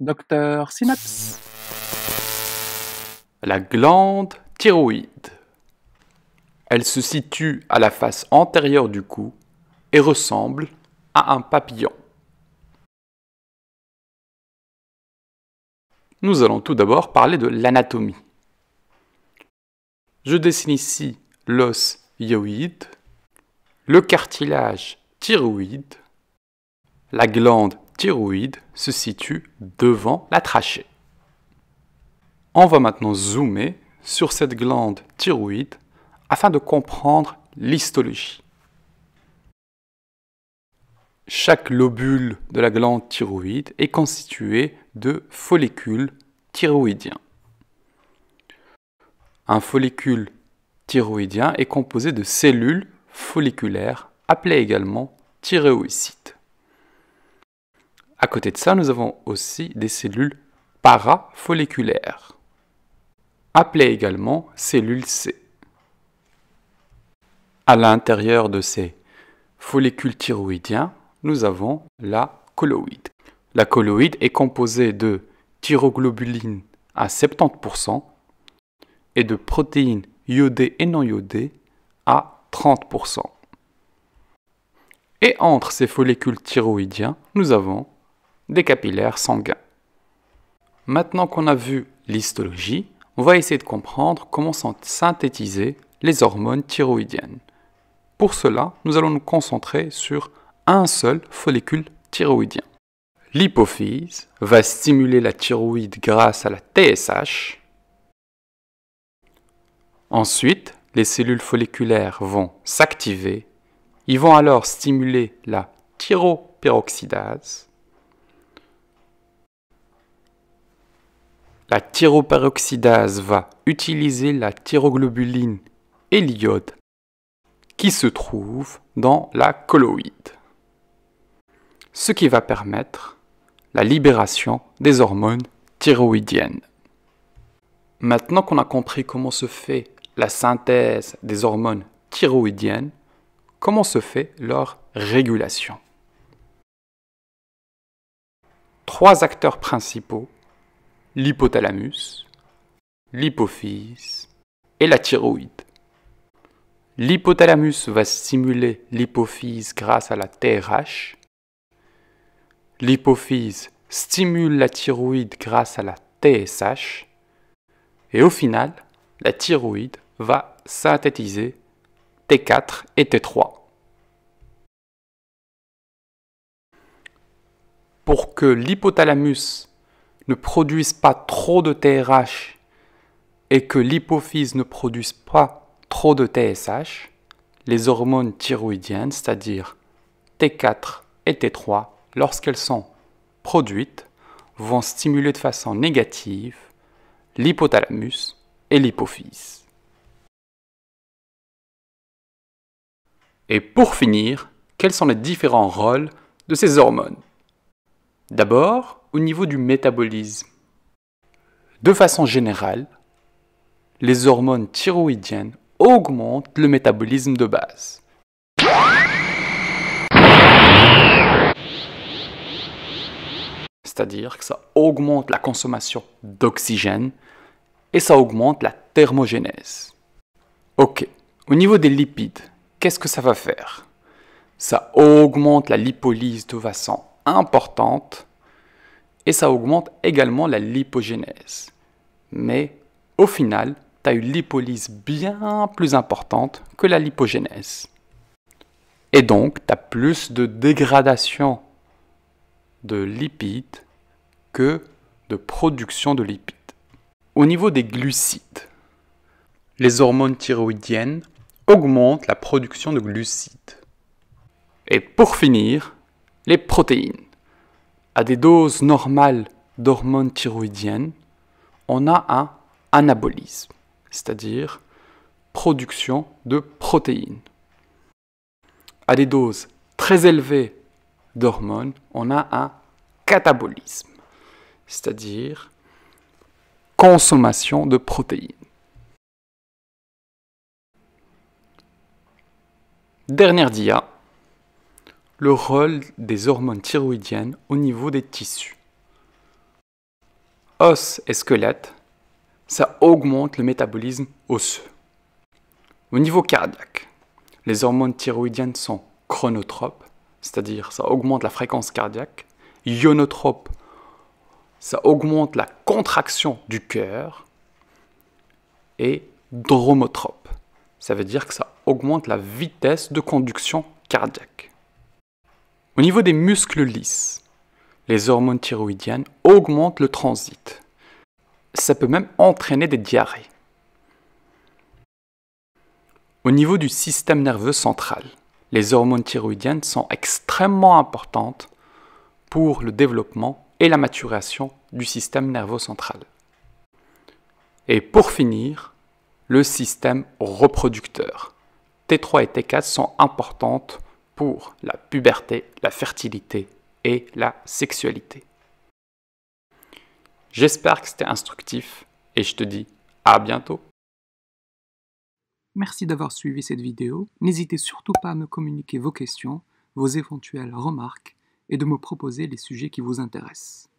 Docteur Synapse. La glande thyroïde. Elle se situe à la face antérieure du cou et ressemble à un papillon. Nous allons tout d'abord parler de l'anatomie. Je dessine ici l'os hyoïde, le cartilage thyroïde, la glande thyroïde se situe devant la trachée. On va maintenant zoomer sur cette glande thyroïde afin de comprendre l'histologie. Chaque lobule de la glande thyroïde est constitué de follicules thyroïdiens. Un follicule thyroïdien est composé de cellules folliculaires appelées également thyroïcites. À côté de ça, nous avons aussi des cellules parafolliculaires, appelées également cellules C. À l'intérieur de ces follicules thyroïdiens, nous avons la colloïde. La colloïde est composée de thyroglobuline à 70% et de protéines iodées et non iodées à 30%. Et entre ces follicules thyroïdiens, nous avons des capillaires sanguins. Maintenant qu'on a vu l'histologie, on va essayer de comprendre comment sont synthétisées les hormones thyroïdiennes. Pour cela, nous allons nous concentrer sur un seul follicule thyroïdien. L'hypophyse va stimuler la thyroïde grâce à la TSH. Ensuite, les cellules folliculaires vont s'activer. Ils vont alors stimuler la thyroperoxydase. La thyroperoxydase va utiliser la thyroglobuline et l'iode qui se trouve dans la colloïde, ce qui va permettre la libération des hormones thyroïdiennes. Maintenant qu'on a compris comment se fait la synthèse des hormones thyroïdiennes, comment se fait leur régulation Trois acteurs principaux l'hypothalamus, l'hypophyse et la thyroïde. L'hypothalamus va stimuler l'hypophyse grâce à la TRH. L'hypophyse stimule la thyroïde grâce à la TSH. Et au final, la thyroïde va synthétiser T4 et T3. Pour que l'hypothalamus ne produisent pas trop de TRH et que l'hypophyse ne produise pas trop de TSH, les hormones thyroïdiennes, c'est-à-dire T4 et T3, lorsqu'elles sont produites, vont stimuler de façon négative l'hypothalamus et l'hypophyse. Et pour finir, quels sont les différents rôles de ces hormones D'abord, au niveau du métabolisme. De façon générale, les hormones thyroïdiennes augmentent le métabolisme de base. C'est-à-dire que ça augmente la consommation d'oxygène et ça augmente la thermogénèse. Ok, au niveau des lipides, qu'est-ce que ça va faire Ça augmente la lipolyse de façon importante et ça augmente également la lipogénèse. Mais au final, tu as une lipolyse bien plus importante que la lipogénèse. Et donc, tu as plus de dégradation de lipides que de production de lipides. Au niveau des glucides, les hormones thyroïdiennes augmentent la production de glucides. Et pour finir, les protéines à des doses normales d'hormones thyroïdiennes, on a un anabolisme, c'est-à-dire production de protéines. À des doses très élevées d'hormones, on a un catabolisme, c'est-à-dire consommation de protéines. Dernière dia, le rôle des hormones thyroïdiennes au niveau des tissus. Os et squelette, ça augmente le métabolisme osseux. Au niveau cardiaque, les hormones thyroïdiennes sont chronotropes, c'est-à-dire ça augmente la fréquence cardiaque, Ionotropes, ça augmente la contraction du cœur, et dromotropes, ça veut dire que ça augmente la vitesse de conduction cardiaque. Au niveau des muscles lisses, les hormones thyroïdiennes augmentent le transit. Ça peut même entraîner des diarrhées. Au niveau du système nerveux central, les hormones thyroïdiennes sont extrêmement importantes pour le développement et la maturation du système nerveux central. Et pour finir, le système reproducteur. T3 et T4 sont importantes pour la puberté, la fertilité et la sexualité. J'espère que c'était instructif et je te dis à bientôt. Merci d'avoir suivi cette vidéo. N'hésitez surtout pas à me communiquer vos questions, vos éventuelles remarques et de me proposer les sujets qui vous intéressent.